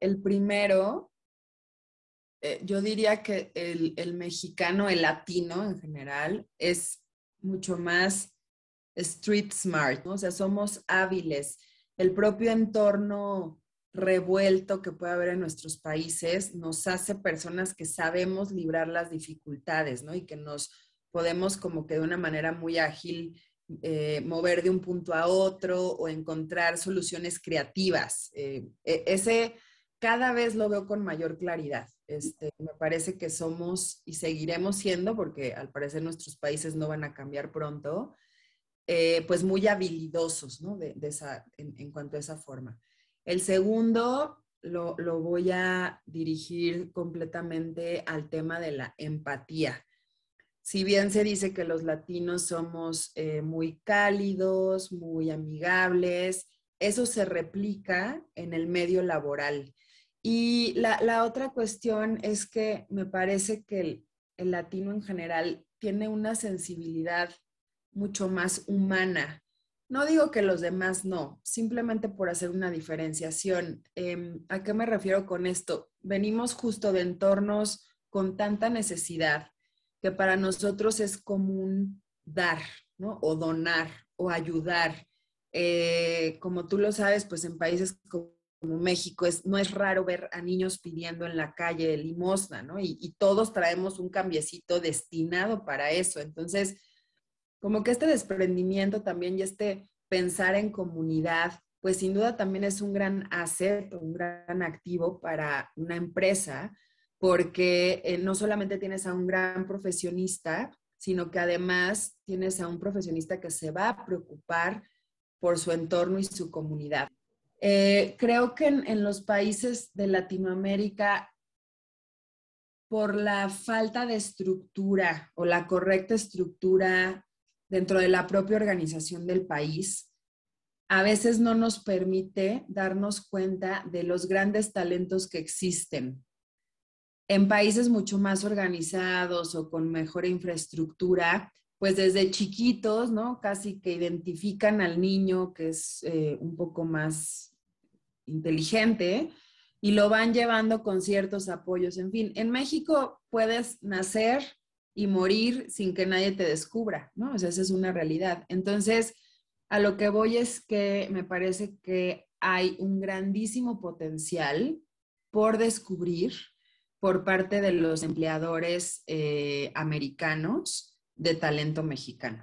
el primero, eh, yo diría que el, mexicano, el latino en general, es mucho más street smart, ¿no? o sea, somos hábiles. El propio entorno revuelto que puede haber en nuestros países nos hace personas que sabemos librar las dificultades, ¿no? Y que nos podemos como que de una manera muy ágil eh, mover de un punto a otro o encontrar soluciones creativas. Eh, e, ese cada vez lo veo con mayor claridad. Este, me parece que somos y seguiremos siendo, porque al parecer nuestros países no van a cambiar pronto, eh, pues muy habilidosos en, cuanto a esa forma. El segundo lo, voy a dirigir completamente al tema de la empatía. Si bien se dice que los latinos somos eh, muy cálidos, muy amigables, eso se replica en el medio laboral. Y la, otra cuestión es que me parece que el, latino en general tiene una sensibilidad mucho más humana. No digo que los demás no, simplemente por hacer una diferenciación. Em, ¿A qué me refiero con esto? Venimos justo de entornos con tanta necesidad que para nosotros es común dar, ¿no? O donar o ayudar. Eh, como tú lo sabes, pues en países como México no es raro ver a niños pidiendo en la calle limosna, ¿no? Y, todos traemos un cambiecito destinado para eso. Entonces, como que este desprendimiento también y este pensar en comunidad, pues sin duda también es un gran acerto, un gran activo para una empresa, porque eh, no solamente tienes a un gran profesionista, sino que además tienes a un profesionista que se va a preocupar por su entorno y su comunidad. Eh, creo que en los países de Latinoamérica, por la falta de estructura o la correcta estructura dentro de la propia organización del país, a veces no nos permite darnos cuenta de los grandes talentos que existen. En países mucho más organizados o con mejor infraestructura, pues desde chiquitos, ¿no? Casi que identifican al niño que es eh, un poco más inteligente y lo van llevando con ciertos apoyos. En fin, en México puedes nacer y morir sin que nadie te descubra, ¿no? O sea, esa es una realidad. Entonces, a lo que voy es que me parece que hay un grandísimo potencial por descubrir por parte de los empleadores eh, americanos de talento mexicano.